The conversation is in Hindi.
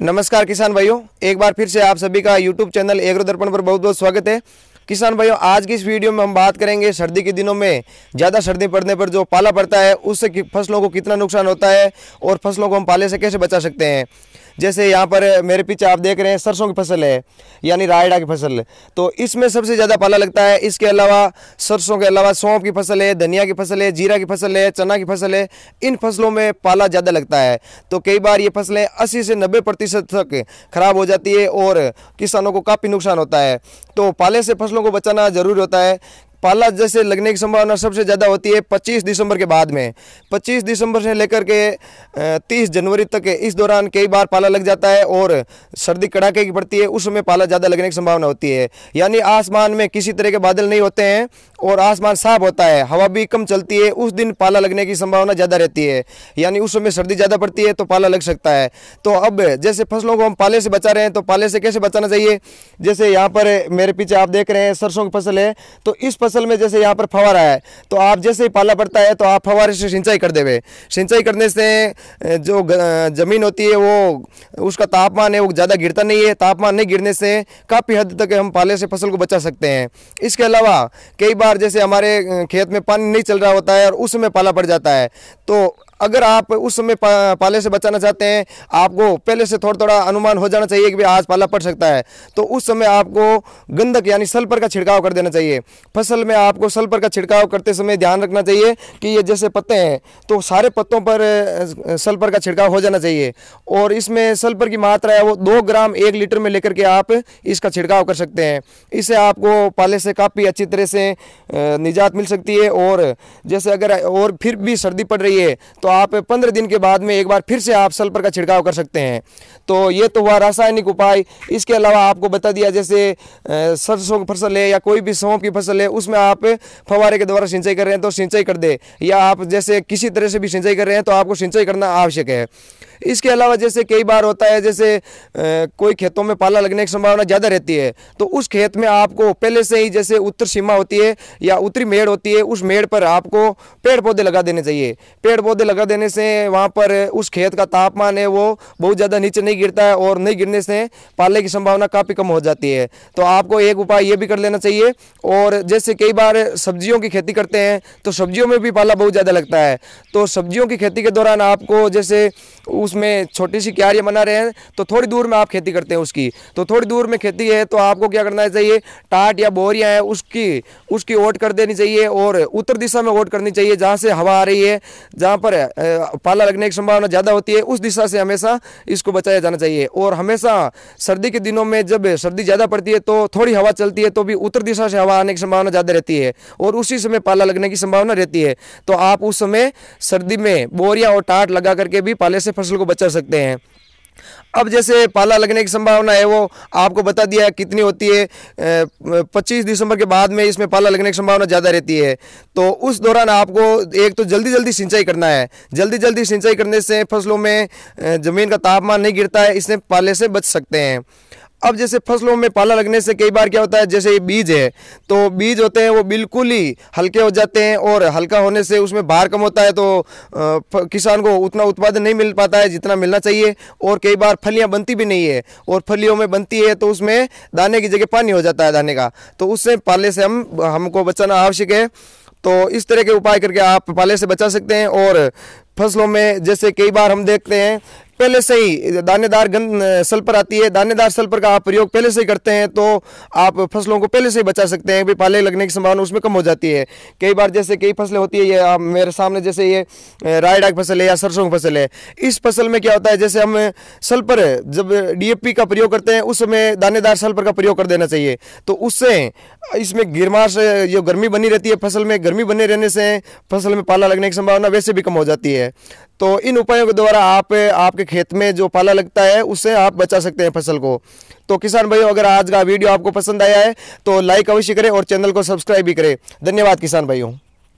नमस्कार किसान भाइयों एक बार फिर से आप सभी का यूट्यूब चैनल एग्रो दर्पण पर बहुत बहुत स्वागत है किसान भाइयों आज की इस वीडियो में हम बात करेंगे सर्दी के दिनों में ज़्यादा सर्दी पड़ने पर जो पाला पड़ता है उससे फसलों को कितना नुकसान होता है और फसलों को हम पाले से कैसे बचा सकते हैं जैसे यहाँ पर मेरे पीछे आप देख रहे हैं सरसों की फसल है यानी रायडा की फसल तो इसमें सबसे ज़्यादा पाला लगता है इसके अलावा सरसों के अलावा सौंफ की फसल है धनिया की फसल है जीरा की फसल है चना की फसल है इन फसलों में पाला ज़्यादा लगता है तो कई बार ये फसलें अस्सी से नब्बे प्रतिशत तक खराब हो जाती है और किसानों को काफ़ी नुकसान होता है तो पाले से फसलों फसलों को बचाना ज़रूरी होता है पाला जैसे लगने की संभावना सबसे ज़्यादा होती है 25 दिसंबर के बाद में 25 दिसंबर से लेकर के 30 जनवरी तक इस दौरान कई बार पाला लग जाता है और सर्दी कड़ाके की पड़ती है उस समय पाला ज़्यादा लगने की संभावना होती है यानी आसमान में किसी तरह के बादल नहीं होते हैं और आसमान साफ होता है हवा भी कम चलती है उस दिन पाला लगने की संभावना ज़्यादा रहती है यानी उस समय सर्दी ज़्यादा पड़ती है तो पाला लग सकता है तो अब जैसे फसलों को हम पाले से बचा रहे हैं तो पाले से कैसे बचाना चाहिए जैसे यहाँ पर मेरे पीछे आप देख रहे हैं सरसों की फसल है तो इस फसल में जैसे यहाँ पर फवारा है तो आप जैसे ही पाला पड़ता है तो आप फवारे से सिंचाई कर देवे सिंचाई करने से जो ज़मीन होती है वो उसका तापमान है वो ज़्यादा गिरता नहीं है तापमान नहीं गिरने से काफ़ी हद तक हम पाले से फसल को बचा सकते हैं इसके अलावा कई बार जैसे हमारे खेत में पानी नहीं चल रहा होता है और उसमें पाला पड़ जाता है तो अगर आप उस समय पाले से बचाना चाहते हैं आपको पहले से थोड़ा थोड़ा अनुमान हो जाना चाहिए कि भाई आज पाला पड़ सकता है तो उस समय आपको गंधक यानी सल्फर का छिड़काव कर देना चाहिए फसल में आपको सल्फर का छिड़काव करते समय ध्यान रखना चाहिए कि ये जैसे पत्ते हैं तो सारे पत्तों पर सल्फर का छिड़काव हो जाना चाहिए और इसमें सल्फर की मात्रा है वो दो ग्राम एक लीटर में लेकर के आप इसका छिड़काव कर सकते हैं इससे आपको पाले से काफ़ी अच्छी तरह से निजात मिल सकती है और जैसे अगर और फिर भी सर्दी पड़ रही है तो तो आप पंद्रह दिन के बाद में एक बार फिर से आप सल्फर का छिड़काव कर सकते हैं तो ये तो हुआ रासायनिक उपाय इसके अलावा आपको बता दिया जैसे सरसों की फसल है या कोई भी सौंप की फसल है उसमें आप फवारे के द्वारा सिंचाई कर रहे हैं तो सिंचाई कर दे या आप जैसे किसी तरह से भी सिंचाई कर रहे हैं तो आपको सिंचाई करना आवश्यक है इसके अलावा जैसे कई बार होता है जैसे कोई खेतों में पाला लगने की संभावना ज़्यादा रहती है तो उस खेत में आपको पहले से ही जैसे उत्तर सीमा होती है या उत्तरी मेड़ होती है उस मेड़ पर आपको पेड़ पौधे लगा देने चाहिए पेड़ पौधे लगा लगा देने से वहाँ पर उस खेत का तापमान है वो बहुत ज़्यादा नीचे नहीं गिरता है और नहीं गिरने से पालने की संभावना काफ़ी कम हो जाती है तो आपको एक उपाय ये भी कर लेना चाहिए और जैसे कई बार सब्जियों की खेती करते हैं तो सब्जियों में भी पाला बहुत ज़्यादा लगता है तो सब्जियों की खेती के दौरान आपको जैसे उसमें छोटी सी क्यारियाँ बना रहे हैं तो थोड़ी दूर में आप खेती करते हैं उसकी तो थोड़ी दूर में खेती है तो आपको क्या करना चाहिए टाट या बोरियाँ हैं उसकी उसकी ओट कर देनी चाहिए और उत्तर दिशा में ओट करनी चाहिए जहाँ से हवा आ रही है जहाँ पर पाला लगने की संभावना ज़्यादा होती है उस दिशा से हमेशा इसको बचाया जाना चाहिए और हमेशा सर्दी के दिनों में जब सर्दी ज़्यादा पड़ती है तो थोड़ी हवा चलती है तो भी उत्तर दिशा से हवा आने की संभावना ज़्यादा रहती है और उसी समय पाला लगने की संभावना रहती है तो आप उस समय सर्दी में बोरिया और टाट लगा करके भी पाले से फसल को बचा सकते हैं अब जैसे पाला लगने की संभावना है वो आपको बता दिया है कितनी होती है पच्चीस दिसंबर के बाद में इसमें पाला लगने की संभावना ज़्यादा रहती है तो उस दौरान आपको एक तो जल्दी जल्दी सिंचाई करना है जल्दी जल्दी सिंचाई करने से फसलों में ज़मीन का तापमान नहीं गिरता है इसमें पाले से बच सकते हैं अब जैसे फसलों में पाला लगने से कई बार क्या होता है जैसे ये बीज है तो बीज होते हैं वो बिल्कुल ही हल्के हो जाते हैं और हल्का होने से उसमें भार कम होता है तो किसान को उतना उत्पादन नहीं मिल पाता है जितना मिलना चाहिए और कई बार फलियाँ बनती भी नहीं है और फलियों में बनती है तो उसमें दाने की जगह पानी हो जाता है दाने का तो उससे पाले से हम हमको बचाना आवश्यक है तो इस तरह के उपाय करके आप पाले से बचा सकते हैं और फसलों में जैसे कई बार हम देखते हैं पहले से ही दानेदार गंद सल्फर आती है दानेदार सल्फर का आप प्रयोग पहले से ही करते हैं तो आप फसलों को पहले से ही बचा सकते हैं भी पाले लगने की संभावना उसमें कम हो जाती है कई बार जैसे कई फसलें होती है ये आप मेरे सामने जैसे ये रायडा की फसल है या सरसों की फसल है इस फसल में क्या होता है जैसे हम सल्फर जब डी का प्रयोग करते हैं उस समय दानेदार सल्फर का प्रयोग कर देना चाहिए तो उससे इसमें गिरमाश जो गर्मी बनी रहती है फसल में गर्मी बने रहने से फसल में पाला लगने की संभावना वैसे भी कम हो जाती है तो इन उपायों के द्वारा आप आपके खेत में जो पाला लगता है उससे आप बचा सकते हैं फसल को तो किसान भाइयों अगर आज का वीडियो आपको पसंद आया है तो लाइक अवश्य करें और चैनल को सब्सक्राइब भी करें धन्यवाद किसान भाइयों